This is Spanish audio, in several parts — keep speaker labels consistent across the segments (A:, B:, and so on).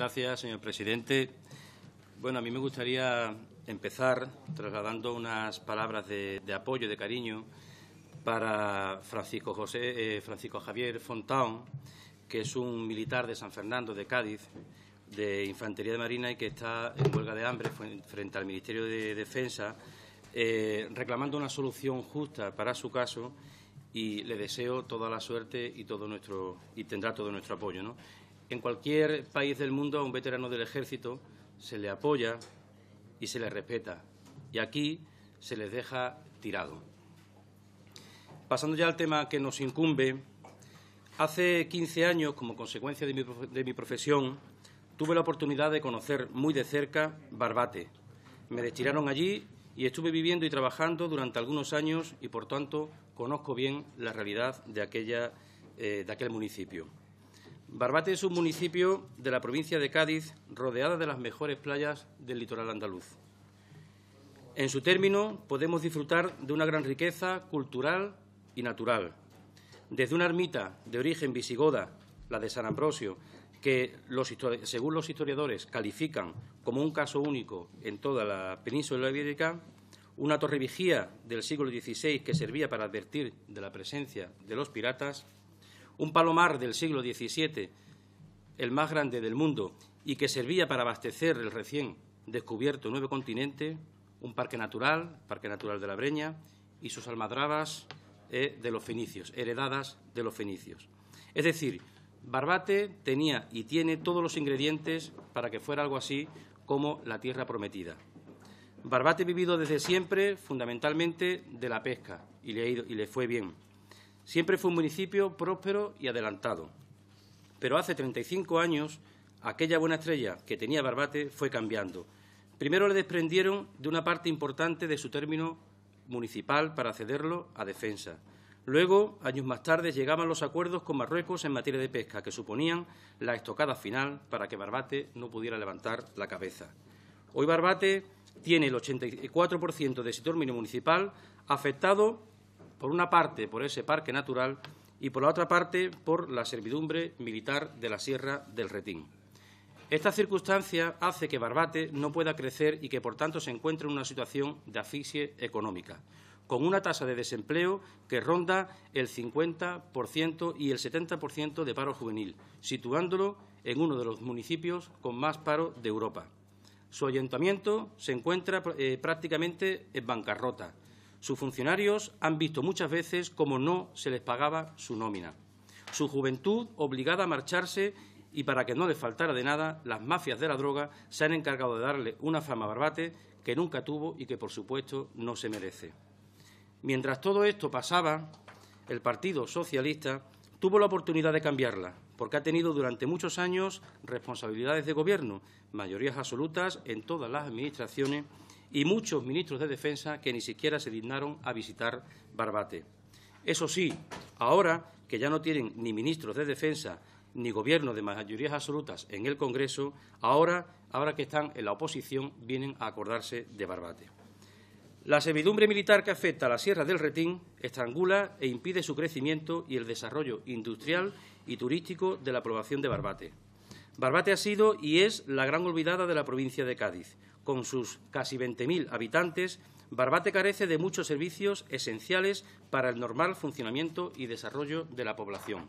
A: Gracias, señor presidente. Bueno, a mí me gustaría empezar trasladando unas palabras de, apoyo, de cariño, para Francisco, José, eh, Francisco Javier Fontaón, que es un militar de San Fernando, de Cádiz, de Infantería de Marina y que está en huelga de hambre frente al Ministerio de Defensa, eh, reclamando una solución justa para su caso y le deseo toda la suerte y todo nuestro y tendrá todo nuestro apoyo. En cualquier país del mundo a un veterano del ejército se le apoya y se le respeta. Y aquí se les deja tirado. Pasando ya al tema que nos incumbe, hace 15 años, como consecuencia de mi, profesión, tuve la oportunidad de conocer muy de cerca Barbate. Me retiraron allí y estuve viviendo y trabajando durante algunos años y, por tanto, conozco bien la realidad de eh, aquel municipio. Barbate es un municipio de la provincia de Cádiz rodeada de las mejores playas del litoral andaluz. En su término podemos disfrutar de una gran riqueza cultural y natural. Desde una ermita de origen visigoda, la de San Ambrosio, que según los historiadores califican como un caso único en toda la península ibérica, una torre vigía del siglo XVI que servía para advertir de la presencia de los piratas, un palomar del siglo XVII, el más grande del mundo, y que servía para abastecer el recién descubierto nuevo continente, un parque natural, Parque Natural de la Breña, y sus almadrabas eh, de los fenicios, heredadas de los fenicios. Es decir, Barbate tenía y tiene todos los ingredientes para que fuera algo así como la tierra prometida. Barbate ha vivido desde siempre fundamentalmente de la pesca y le, y le fue bien. Siempre fue un municipio próspero y adelantado. Pero hace 35 años, aquella buena estrella que tenía Barbate fue cambiando. Primero le desprendieron de una parte importante de su término municipal para cederlo a defensa. Luego, años más tarde, llegaban los acuerdos con Marruecos en materia de pesca, que suponían la estocada final para que Barbate no pudiera levantar la cabeza. Hoy Barbate tiene el 84% de su término municipal afectado por una parte por ese parque natural y por la otra parte por la servidumbre militar de la Sierra del Retín. Esta circunstancia hace que Barbate no pueda crecer y que, por tanto, se encuentre en una situación de asfixie económica, con una tasa de desempleo que ronda el 50% y el 70% de paro juvenil, situándolo en uno de los municipios con más paro de Europa. Su ayuntamiento se encuentra eh, prácticamente en bancarrota, sus funcionarios han visto muchas veces cómo no se les pagaba su nómina. Su juventud obligada a marcharse y para que no les faltara de nada, las mafias de la droga se han encargado de darle una fama barbate que nunca tuvo y que, por supuesto, no se merece. Mientras todo esto pasaba, el Partido Socialista tuvo la oportunidad de cambiarla, porque ha tenido durante muchos años responsabilidades de gobierno, mayorías absolutas en todas las administraciones y muchos ministros de defensa que ni siquiera se dignaron a visitar Barbate. Eso sí, ahora que ya no tienen ni ministros de defensa ni gobierno de mayorías absolutas en el Congreso, ahora, ahora que están en la oposición, vienen a acordarse de Barbate. La servidumbre militar que afecta a la Sierra del Retín estrangula e impide su crecimiento y el desarrollo industrial y turístico de la aprobación de Barbate. Barbate ha sido y es la gran olvidada de la provincia de Cádiz, con sus casi 20.000 habitantes, Barbate carece de muchos servicios esenciales para el normal funcionamiento y desarrollo de la población.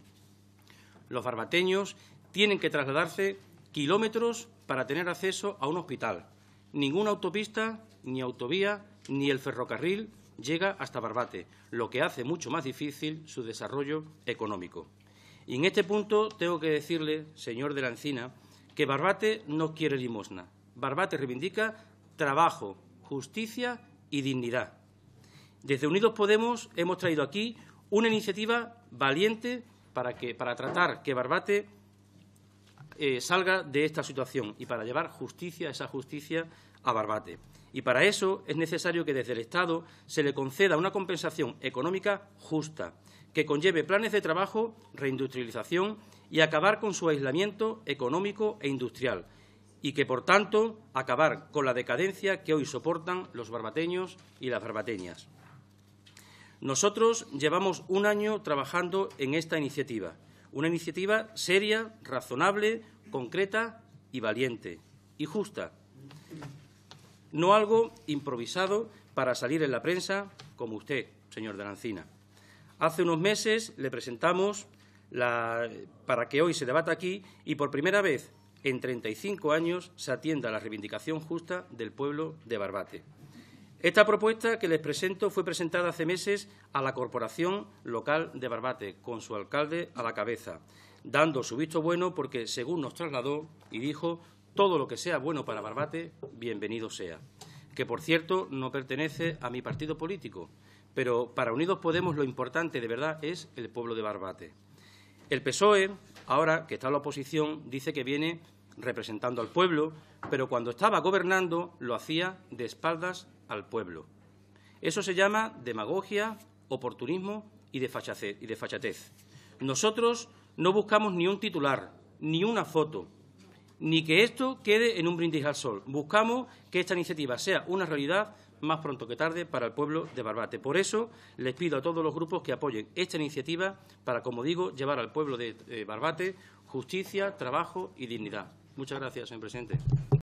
A: Los barbateños tienen que trasladarse kilómetros para tener acceso a un hospital. Ninguna autopista, ni autovía, ni el ferrocarril llega hasta Barbate, lo que hace mucho más difícil su desarrollo económico. Y en este punto tengo que decirle, señor de la Encina, que Barbate no quiere limosna, Barbate reivindica trabajo, justicia y dignidad. Desde Unidos Podemos hemos traído aquí una iniciativa valiente para, tratar que Barbate eh, salga de esta situación y para llevar justicia, esa justicia, a Barbate. Y para eso es necesario que desde el Estado se le conceda una compensación económica justa, que conlleve planes de trabajo, reindustrialización y acabar con su aislamiento económico e industrial, y que, por tanto, acabar con la decadencia que hoy soportan los barbateños y las barbateñas. Nosotros llevamos un año trabajando en esta iniciativa, una iniciativa seria, razonable, concreta y valiente, y justa. No algo improvisado para salir en la prensa, como usted, señor de Lancina. Hace unos meses le presentamos para que hoy se debata aquí y por primera vez en 35 años se atienda a la reivindicación justa del pueblo de Barbate. Esta propuesta que les presento fue presentada hace meses a la Corporación Local de Barbate, con su alcalde a la cabeza, dando su visto bueno porque, según nos trasladó y dijo, todo lo que sea bueno para Barbate, bienvenido sea. Que, por cierto, no pertenece a mi partido político, pero para Unidos Podemos lo importante de verdad es el pueblo de Barbate. El PSOE, ahora que está la oposición, dice que viene representando al pueblo, pero cuando estaba gobernando lo hacía de espaldas al pueblo. Eso se llama demagogia, oportunismo y desfachatez. Nosotros no buscamos ni un titular, ni una foto, ni que esto quede en un brindis al sol. Buscamos que esta iniciativa sea una realidad más pronto que tarde para el pueblo de Barbate. Por eso les pido a todos los grupos que apoyen esta iniciativa para, como digo, llevar al pueblo de Barbate justicia, trabajo y dignidad. Muchas gracias, señor presidente.